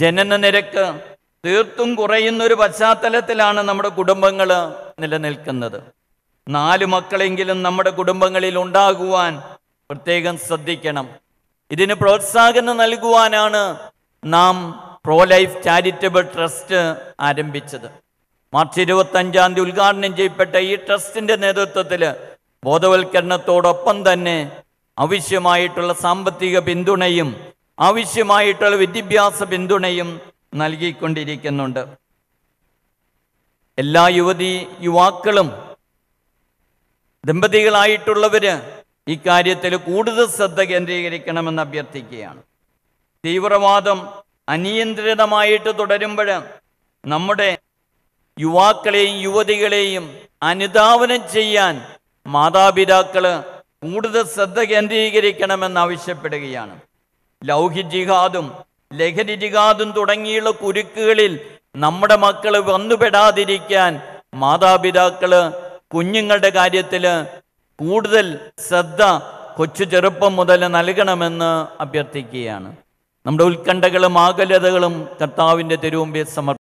ജനന നിരക്ക് തീർത്തും കുറയുന്നൊരു പശ്ചാത്തലത്തിലാണ് നമ്മുടെ കുടുംബങ്ങൾ നിലനിൽക്കുന്നത് നാല് മക്കളെങ്കിലും നമ്മുടെ കുടുംബങ്ങളിൽ ഉണ്ടാകുവാൻ പ്രത്യേകം ശ്രദ്ധിക്കണം ഇതിന് പ്രോത്സാഹനം നൽകുവാനാണ് നാം പ്രോ ലൈഫ് ചാരിറ്റബിൾ ട്രസ്റ്റ് ആരംഭിച്ചത് മാർച്ച് ഇരുപത്തഞ്ചാം തീയതി ഉദ്ഘാടനം ചെയ്യപ്പെട്ട ഈ ട്രസ്റ്റിൻ്റെ നേതൃത്വത്തിൽ ബോധവൽക്കരണത്തോടൊപ്പം തന്നെ ആവശ്യമായിട്ടുള്ള സാമ്പത്തിക പിന്തുണയും ആവശ്യമായിട്ടുള്ള വിദ്യാഭ്യാസ പിന്തുണയും നൽകിക്കൊണ്ടിരിക്കുന്നുണ്ട് എല്ലാ യുവതി യുവാക്കളും ദമ്പതികളായിട്ടുള്ളവര് ഇക്കാര്യത്തിൽ കൂടുതൽ ശ്രദ്ധ കേന്ദ്രീകരിക്കണമെന്ന് അഭ്യർത്ഥിക്കുകയാണ് തീവ്രവാദം അനിയന്ത്രിതമായിട്ട് തുടരുമ്പോൾ നമ്മുടെ യുവാക്കളെയും യുവതികളെയും അനുധാവനം ചെയ്യാൻ മാതാപിതാക്കൾ കൂടുതൽ ശ്രദ്ധ കേന്ദ്രീകരിക്കണമെന്ന് ആവശ്യപ്പെടുകയാണ് ലൗഹി ജിഹാദും ലഹരി ജിഹാദും തുടങ്ങിയുള്ള കുരുക്കുകളിൽ നമ്മുടെ മക്കൾ വന്നുപെടാതിരിക്കാൻ മാതാപിതാക്കള് കുഞ്ഞുങ്ങളുടെ കാര്യത്തിൽ കൂടുതൽ ശ്രദ്ധ കൊച്ചു ചെറുപ്പം മുതൽ നൽകണമെന്ന് അഭ്യർത്ഥിക്കുകയാണ് നമ്മുടെ ഉത്കണ്ഠകളും ആകലതകളും കർത്താവിൻ്റെ തിരുവമ്പിൽ സമർപ്പിക്കും